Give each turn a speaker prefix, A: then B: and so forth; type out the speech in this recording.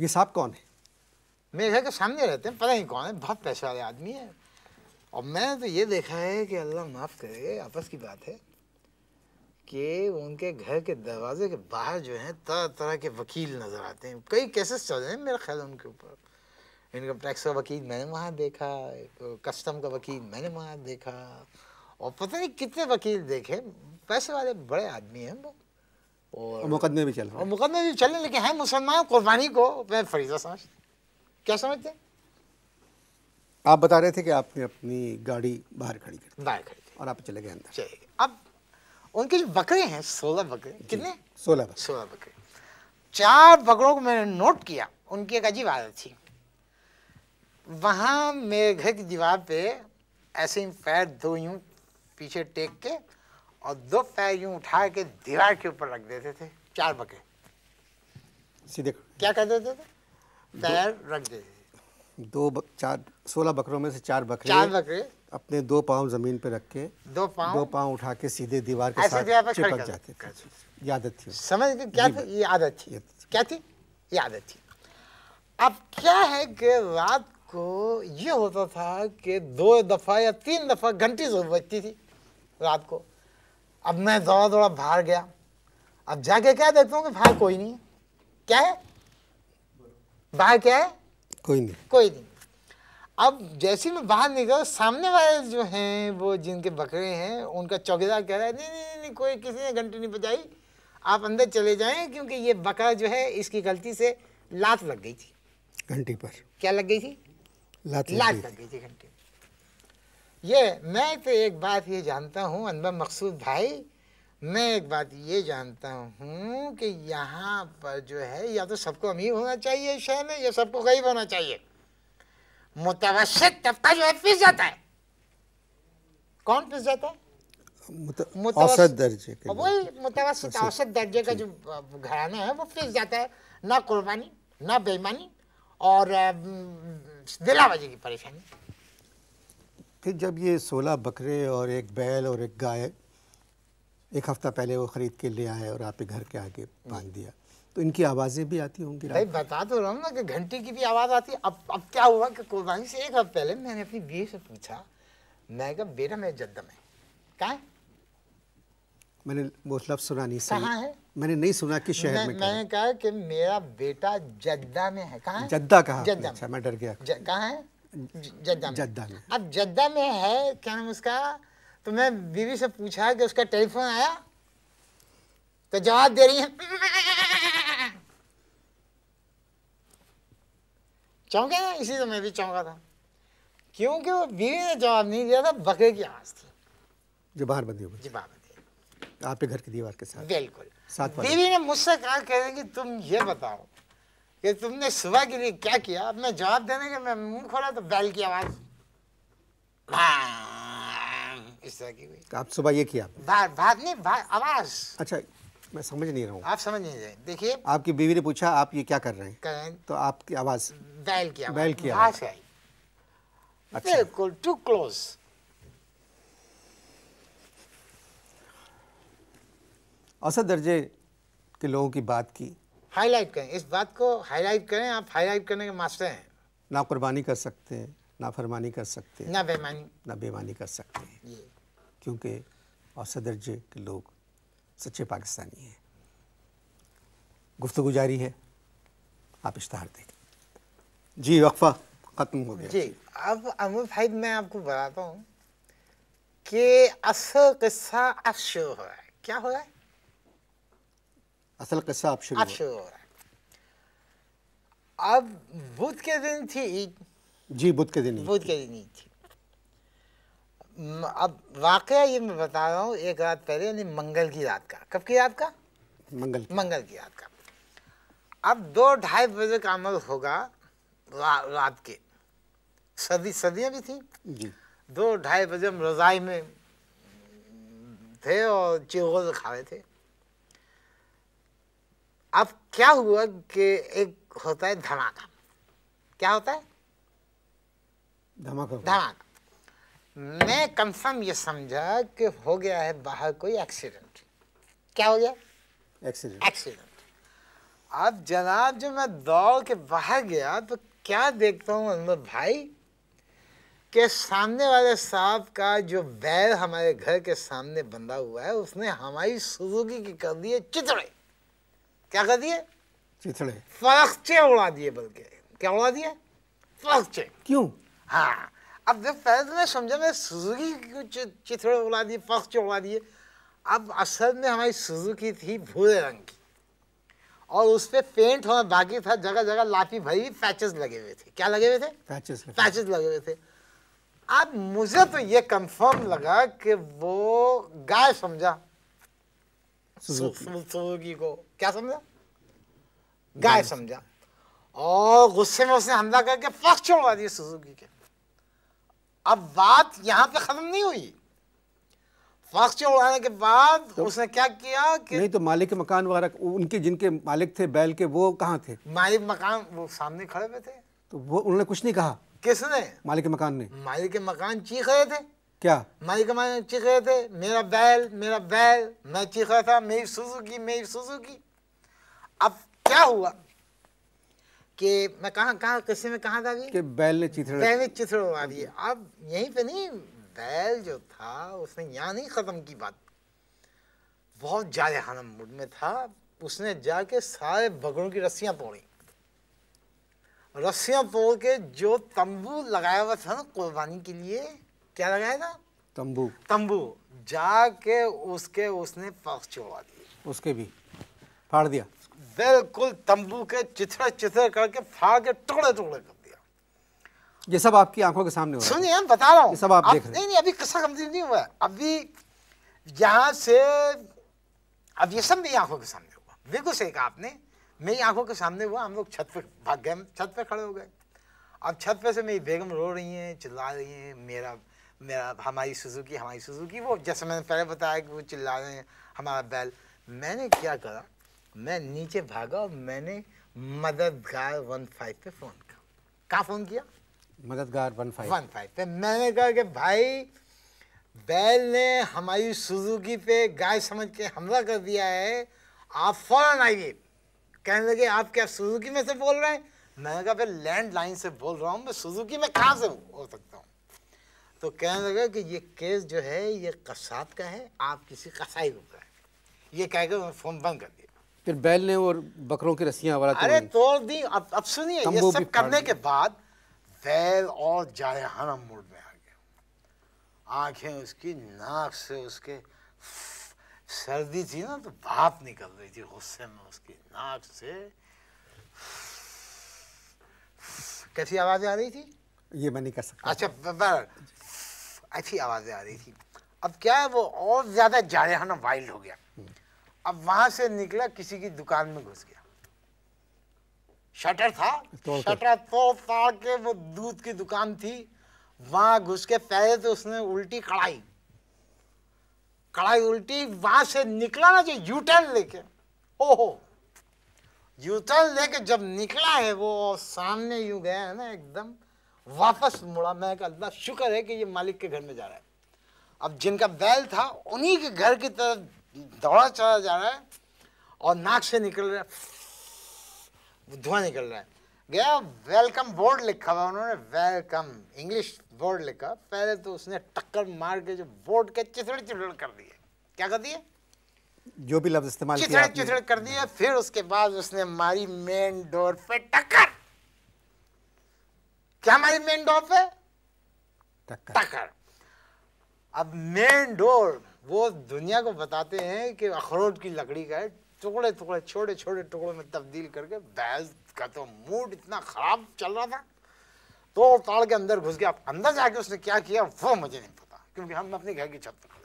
A: ये साहब कौन है मेरे घर के सामने रहते हैं पता नहीं कौन है बहुत पैसे वाले आदमी है और मैंने तो ये देखा है कि अल्लाह माफ़ करे आपस की बात है कि उनके घर के दरवाजे के बाहर जो हैं तरह तरह के वकील नज़र आते हैं कई केसेस चल रहे हैं मेरा ख्याल उनके ऊपर इनकम टैक्स का वकील मैंने वहाँ देखा कस्टम का वकील मैंने वहाँ देखा और पता नहीं कितने वकील देखे पैसे वाले बड़े आदमी हैं वो और मुकदमे भी चल रहे हैं मुकदमे भी चल रहे हैं लेकिन है मुसलमान कुर्बानी को मैं फरीजा समझ क्या समझते हैं
B: आप बता रहे थे कि आपने अपनी गाड़ी बाहर खड़ी कर
A: बाहर खड़ी थी और आप चले गए अंदर अब उनके जो बकरे हैं सोलह बकरे कितने सोलह बकरे सोलह बकरे चार बकरों को मैंने नोट किया उनकी एक अजीब आदत थी वहाँ मेरे घर की दीवार पे ऐसे ही पैर दो यूँ पीछे टेक के और दो पैर यूं उठा के दीवार के ऊपर रख देते थे चार बके सीधे क्या कर देते थे पैर रख देते
B: दो बक, चार सोलह बकरों में से चार बकरे चार बकरे अपने दो पांव जमीन पे रख के दो पांव दो पांव उठा के सीधे दीवार के साथ चिपक जाते थे
A: आदत थी समझ गए क्या थी ये आदत थी क्या थी ये आदत थी अब क्या है कि रात को ये होता था कि दो दफ़ा या तीन दफ़ा घंटी जरूर बजती थी रात को अब मैं दौड़ा दौड़ा बाहर गया अब जाके क्या देखता हूँ कि बाहर कोई नहीं है क्या है बाहर क्या है कोई नहीं कोई नहीं अब जैसे मैं बाहर निकल सामने वाले जो हैं वो जिनके बकरे हैं उनका चौकीदार कह रहा है नहीं नहीं नहीं कोई किसी ने घंटी नहीं बजाई आप अंदर चले जाएं क्योंकि ये बकरा जो है इसकी गलती से लात लग गई थी घंटी पर क्या लग गई थी लात लात लग गई थी घंटी ये मैं तो एक बात ये जानता हूँ अनबा मकसूद भाई मैं एक बात ये जानता हूँ कि यहाँ पर जो है या तो सबको अमीर होना चाहिए शहर में या सबको गरीब होना चाहिए मुतवसत तबका जो है पिस जाता है कौन पिस जाता
B: है औसत दर्जे
A: का वही मुतवसत औसत दर्जे का जो घराना है वो फिस जाता है ना कुर्बानी ना बेईमानी और दिलाबाजी की परेशानी
B: कि जब ये सोलह बकरे और एक बैल और एक गाय एक हफ्ता पहले वो ख़रीद के ले आए और आपके घर के आगे हम्म। बांध दिया तो इनकी आवाज़ें भी आती होंगी भाई
A: बता तो रहा हूँ ना कि घंटी की भी आवाज़ आती अब अब क्या हुआ कि कुर्बानी से एक हफ्ते पहले मैंने अपनी बीवी से पूछा मैं कहा बेटा मैं जद्दम है कहा है
B: मैंने वो लफ्ज सुना नहीं सही। कहाँ है मैंने नहीं सुना कि शहर मैं, में
A: मैंने कहा कि मेरा बेटा जद्दा में है कहाँ जद्दा कहा जद्दा
B: अच्छा मैं डर गया कहाँ है जद्दा में जद्दा में
A: अब जद्दा में है क्या नाम उसका तो मैं बीवी से पूछा कि उसका टेलीफोन आया तो जवाब दे रही है चौंके ना इसी तो मैं भी चौंका था क्योंकि वो बीवी ने जवाब नहीं दिया था बकरे की आवाज थी
B: जो बाहर बंदी हो जी बाहर बंदी आपके घर की दीवार के साथ बिल्कुल बीवी
A: ने मुझसे कहा कह रहे कि तुम ये बताओ कि तुमने सुबह के लिए क्या किया अब मैं जवाब देने के मैं मुंह खोला तो बैल की आवाज इस तरह की हुई
B: आप सुबह ये किया
A: भाग भाग नहीं भाग आवाज
B: अच्छा मैं समझ नहीं रहा हूँ
A: आप समझ नहीं रहे देखिए
B: आपकी बीवी ने पूछा आप ये क्या कर रहे हैं करें तो आपकी आवाज
A: बैल की आवाज बैल की आवाज आई अच्छा बिल्कुल टू क्लोज
B: असद दर्जे के लोगों की बात की
A: हाईलाइट करें इस बात को हाईलाइट करें आप हाईलाइट करने के मास्टर हैं
B: ना कुर्बानी कर सकते हैं ना फरमानी कर सकते हैं ना बेमानी ना बेमानी कर सकते हैं क्योंकि औसत दर्जे के लोग सच्चे पाकिस्तानी हैं गुफ्तु जारी है आप इश्तहार देखें जी वक्फा ख़त्म हो गया जी
A: अब अमर भाई मैं आपको बताता हूँ कि असल किस्सा अब शुरू हो रहा है क्या हो रहा है
B: असल कस्सा आप शुरू
A: अब अब बुध के दिन थी ईद
B: जी बुध के दिन
A: बुध के दिन ईद थी अब वाक़ ये मैं बता रहा हूँ एक रात पहले यानी मंगल की रात का कब की रात का मंगल की। मंगल की रात का अब दो ढाई बजे का अमल होगा रा, रात के सर्दी सर्दियाँ भी थी जी। दो ढाई बजे हम रजाई में थे और चिगोल खा रहे थे अब क्या हुआ कि एक होता है धमाका क्या होता है धमाका धमाका मैं कम से कम ये समझा कि हो गया है बाहर कोई एक्सीडेंट क्या हो गया एक्सीडेंट एक्सीडेंट अब जनाब जब मैं दौड़ के बाहर गया तो क्या देखता हूँ अनवर भाई के सामने वाले साहब का जो बैल हमारे घर के सामने बंधा हुआ है उसने हमारी सुजुकी की कर दी है चितड़े क्या कर दिए चिथड़े फरखचे उड़ा दिए बल्कि क्या उड़ा दिए फरखचे क्यों हाँ अब जब फैज ने समझा मैं सुजुकी को चिथड़े उड़ा दिए फरखचे उड़ा दिए अब असल में हमारी सुजुकी थी भूरे रंग की और उस पर पेंट होना बाकी था जगह जगह लाफी भरी पैचेस लगे हुए थे क्या लगे हुए थे पैचेस लगे हुए थे अब मुझे तो ये कंफर्म लगा कि वो गाय समझा सुजुकी को क्या समझा गाय समझा और गुस्से में उसने हमला करके फर्स्ट छोड़वा दिया सुजुकी के अब बात यहां पे खत्म नहीं हुई फर्स्ट छोड़वाने के बाद तो,
B: उसने क्या किया कि नहीं तो मालिक के मकान वगैरह उनके जिनके मालिक थे बैल के वो कहाँ थे
A: मालिक मकान वो सामने खड़े हुए थे
B: तो वो उन्होंने कुछ नहीं कहा किसने मालिक के मकान ने
A: मालिक के मकान चीख रहे थे क्या माइक मैंने चीखे थे मेरा बैल मेरा बैल मैं चीखा था मेरी सुजुकी मेरी सुजुकी अब क्या हुआ कि मैं कहाँ कहाँ किस्से में कहाँ था कि
B: बैल ने चिथड़ बैल ने
A: चिथड़ उड़ा दिए अब यहीं पे नहीं बैल जो था उसने यहाँ नहीं ख़त्म की बात बहुत ज़्यादा जारहाना मूड में था उसने जाके सारे बगड़ों की रस्सियाँ तोड़ी रस्सियाँ तोड़ के जो तंबू लगाया हुआ था ना कुर्बानी के लिए क्या लगाएगा तंबू तंबू जाके उसके उसने पक्ष चुड़वा दिए
B: उसके भी फाड़ दिया
A: बिल्कुल तंबू के चिथड़े चिथड़े करके फाड़ के टुकड़े टुकड़े कर दिया
B: ये सब आपकी आंखों के सामने सुनिए
A: बता रहा हूँ सब आप, आप देख रहे नहीं नहीं अभी किस्सा कंप्लीट नहीं हुआ अभी यहाँ से अब ये सब मेरी आंखों के सामने हुआ बिल्कुल सही कहा आपने मेरी आंखों के सामने हुआ हम लोग छत पे भाग गए छत पे खड़े हो गए अब छत पे से मेरी बेगम रो रही हैं चिल्ला रही हैं मेरा मेरा हमारी सुजुकी हमारी सुजुकी वो जैसे मैंने पहले बताया कि वो चिल्ला रहे हैं हमारा बैल मैंने क्या करा मैं नीचे भागा और मैंने मददगार वन फाइव पे फ़ोन किया कहाँ फ़ोन किया
B: मददगार वन फाइव वन
A: फाइव पे मैंने कहा कि भाई बैल ने हमारी सुजुकी पे गाय समझ के हमला कर दिया है आप फ़ौरन आइए कहने लगे आप क्या सुजुकी में से बोल रहे हैं मैंने कहा लैंड लाइन से बोल रहा हूँ मैं सुजुकी में कहाँ से हो सकता हूँ तो कहने लगा कि ये केस जो है ये कसाब का है आप किसी कसाई को का है ये कहकर उन्होंने फोन बंद कर दिया
B: फिर बैल ने और बकरों की रस्सियां वाला अरे
A: तोड़ दी अब अब सुनिए ये सब करने के बाद बैल और जायहाना मूड में आ गया आंखें उसकी नाक से उसके सर्दी थी ना तो भाप निकल रही थी गुस्से में उसकी नाक से कैसी आवाज़ आ रही थी ये मैं नहीं कर सकता अच्छा ऐसी आवाज़ें आ रही थी अब क्या है वो और ज़्यादा जारहाना वाइल्ड हो गया अब वहाँ से निकला किसी की दुकान में घुस गया शटर था तो शटर तो फाड़ के वो दूध की दुकान थी वहाँ घुस के पहले तो उसने उल्टी कढ़ाई कढ़ाई उल्टी वहाँ से निकला ना जो यूटर्न लेके ओ हो यूटर्न लेके जब निकला है वो सामने यू गया है ना एकदम वापस मुड़ा मैं अल्लाह शुक्र है कि ये मालिक के घर में जा रहा है अब जिनका बैल था उन्हीं के घर की तरफ दौड़ा चला जा रहा है और नाक से निकल रहा है धुआं निकल रहा है गया वेलकम बोर्ड लिखा हुआ उन्होंने वेलकम इंग्लिश बोर्ड लिखा पहले तो उसने टक्कर मार के जो बोर्ड के चिथड़े चिथड़ कर दिए क्या कर दिए
B: जो भी लफ्ज इस्तेमाल चिथड़े चिथड़
A: कर दिए फिर उसके बाद उसने मारी मेन डोर पे टक्कर क्या हमारी मेन डोर पे टक्कर अब मेन डोर वो दुनिया को बताते हैं कि अखरोट की लकड़ी का है टुकड़े टुकड़े छोटे छोटे टुकड़ों में तब्दील करके बैस का तो मूड इतना ख़राब चल रहा था तो ताड़ के अंदर घुस गया अंदर जाके उसने क्या किया वो मुझे नहीं पता क्योंकि हम अपने घर की छत पर